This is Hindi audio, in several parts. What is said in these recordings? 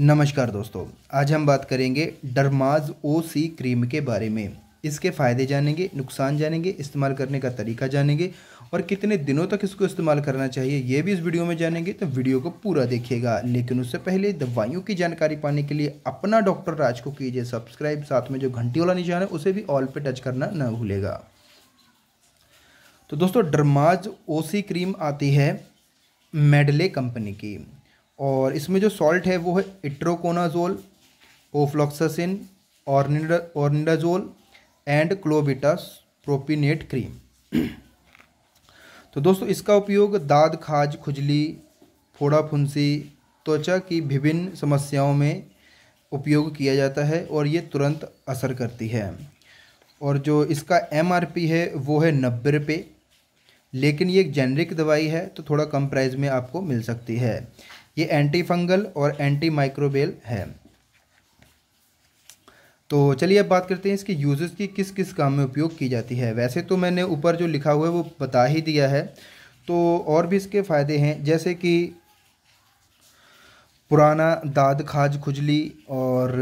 नमस्कार दोस्तों आज हम बात करेंगे डरमाज ओ सी क्रीम के बारे में इसके फ़ायदे जानेंगे नुकसान जानेंगे इस्तेमाल करने का तरीका जानेंगे और कितने दिनों तक इसको इस्तेमाल करना चाहिए ये भी इस वीडियो में जानेंगे तो वीडियो को पूरा देखिएगा लेकिन उससे पहले दवाइयों की जानकारी पाने के लिए अपना डॉक्टर राज को कीजिए सब्सक्राइब साथ में जो घंटी वाला निशान है उसे भी ऑल पर टच करना ना भूलेगा तो दोस्तों डरमाज ओ क्रीम आती है मेडले कंपनी की और इसमें जो सॉल्ट है वो है itraconazole ofloxacin ornida ornidazole and clobetasol propionate cream तो दोस्तों इसका उपयोग दाद खाज खुजली फोड़ा फुंसी त्वचा की विभिन्न समस्याओं में उपयोग किया जाता है और ये तुरंत असर करती है और जो इसका एमआरपी है वो है नब्बे रुपये लेकिन ये एक जेनरिक दवाई है तो थोड़ा कम प्राइस में आपको मिल सकती है ये एंटी फंगल और एंटी माइक्रोबेल है तो चलिए अब बात करते हैं इसके यूजेस की किस किस काम में उपयोग की जाती है वैसे तो मैंने ऊपर जो लिखा हुआ है वो बता ही दिया है तो और भी इसके फ़ायदे हैं जैसे कि पुराना दाद खाज खुजली और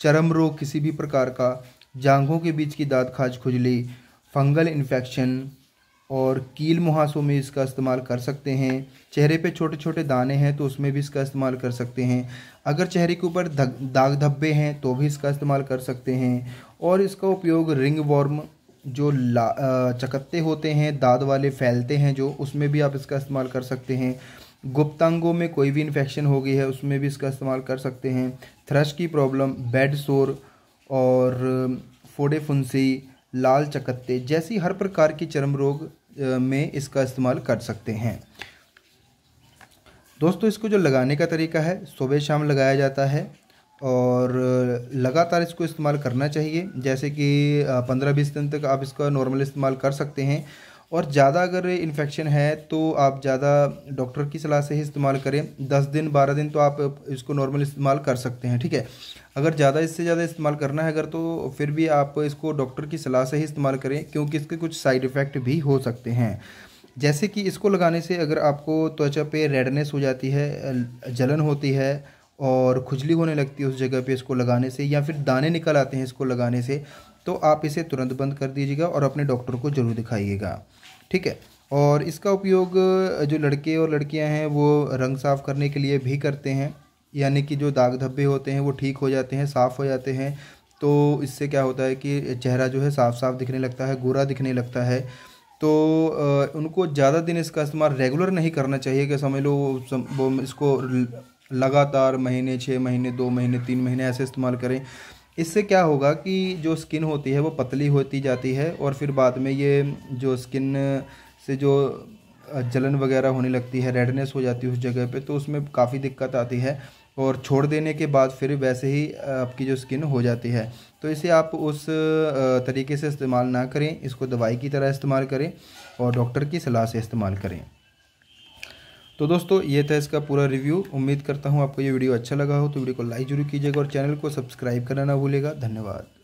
चरम रोग किसी भी प्रकार का जांघों के बीच की दाद खाज खुजली फंगल इन्फेक्शन और कील मुहासों में इसका इस्तेमाल कर सकते हैं चेहरे पे छोटे छोटे दाने हैं तो उसमें भी इसका इस्तेमाल कर सकते हैं अगर चेहरे के ऊपर दाग धब्बे हैं तो भी इसका इस्तेमाल कर सकते हैं और इसका उपयोग रिंग वॉर्म जो ला चकत्ते होते हैं दाद वाले फैलते हैं जो उसमें भी आप इसका इस्तेमाल कर सकते हैं गुप्तांगों में कोई भी इन्फेक्शन हो गई है उसमें भी इसका इस्तेमाल कर सकते हैं थ्रश की प्रॉब्लम बेड सोर और फोड़े फुंसी लाल चकत्ते जैसी हर प्रकार की चर्म रोग में इसका इस्तेमाल कर सकते हैं दोस्तों इसको जो लगाने का तरीका है सुबह शाम लगाया जाता है और लगातार इसको इस्तेमाल करना चाहिए जैसे कि पंद्रह बीस दिन तक आप इसका नॉर्मल इस्तेमाल कर सकते हैं और ज़्यादा अगर इन्फेक्शन है तो आप ज़्यादा डॉक्टर की सलाह से ही इस्तेमाल करें दस दिन बारह दिन तो आप इसको नॉर्मल इस्तेमाल कर सकते हैं ठीक है अगर ज़्यादा इससे ज़्यादा इस्तेमाल करना है अगर तो फिर भी आप इसको डॉक्टर की सलाह से ही इस्तेमाल करें क्योंकि इसके कुछ साइड इफ़ेक्ट भी हो सकते हैं जैसे कि इसको लगाने से अगर आपको त्वचा पे रेडनेस हो जाती है जलन होती है और खुजली होने लगती है उस जगह पे इसको लगाने से या फिर दाने निकल आते हैं इसको लगाने से तो आप इसे तुरंत बंद कर दीजिएगा और अपने डॉक्टर को ज़रूर दिखाइएगा ठीक है और इसका उपयोग जो लड़के और लड़कियां हैं वो रंग साफ़ करने के लिए भी करते हैं यानी कि जो दाग धब्बे होते हैं वो ठीक हो जाते हैं साफ़ हो जाते हैं तो इससे क्या होता है कि चेहरा जो है साफ साफ दिखने लगता है गोरा दिखने लगता है तो उनको ज़्यादा दिन इसका इस्तेमाल रेगुलर नहीं करना चाहिए कि समझ लो वो इसको लगातार महीने छः महीने दो महीने तीन महीने ऐसे इस्तेमाल करें इससे क्या होगा कि जो स्किन होती है वो पतली होती जाती है और फिर बाद में ये जो स्किन से जो जलन वगैरह होने लगती है रेडनेस हो जाती है उस जगह पे तो उसमें काफ़ी दिक्कत आती है और छोड़ देने के बाद फिर वैसे ही आपकी जो स्किन हो जाती है तो इसे आप उस तरीके से इस्तेमाल ना करें इसको दवाई की तरह इस्तेमाल करें और डॉक्टर की सलाह से इस्तेमाल करें तो दोस्तों ये था इसका पूरा रिव्यू उम्मीद करता हूँ आपको ये वीडियो अच्छा लगा हो तो वीडियो को लाइक जरूर कीजिएगा और चैनल को सब्सक्राइब करना ना भूलेगा धन्यवाद